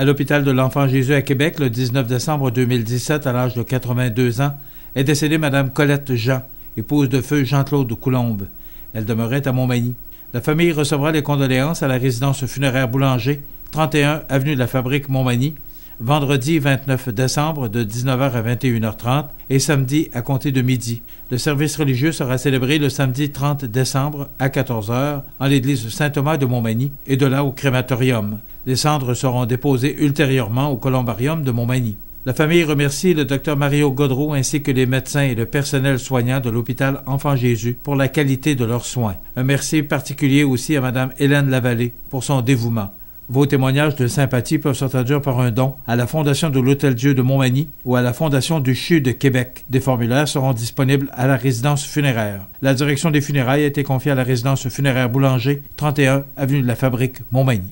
à l'hôpital de l'Enfant Jésus à Québec le 19 décembre 2017 à l'âge de 82 ans est décédée Mme Colette Jean, épouse de feu Jean-Claude Coulombe. Elle demeurait à Montmagny. La famille recevra les condoléances à la résidence funéraire Boulanger, 31 avenue de la Fabrique Montmagny, vendredi 29 décembre de 19h à 21h30 et samedi à compter de midi. Le service religieux sera célébré le samedi 30 décembre à 14h en l'église Saint-Thomas de Montmagny et de là au crématorium. Les cendres seront déposées ultérieurement au columbarium de Montmagny. La famille remercie le docteur Mario Godreau ainsi que les médecins et le personnel soignant de l'hôpital Enfant Jésus pour la qualité de leurs soins. Un merci particulier aussi à Mme Hélène Lavallée pour son dévouement. Vos témoignages de sympathie peuvent se traduire par un don à la Fondation de l'Hôtel Dieu de Montmagny ou à la Fondation du CHU de Québec. Des formulaires seront disponibles à la résidence funéraire. La direction des funérailles a été confiée à la résidence funéraire Boulanger, 31 avenue de la Fabrique, Montmagny.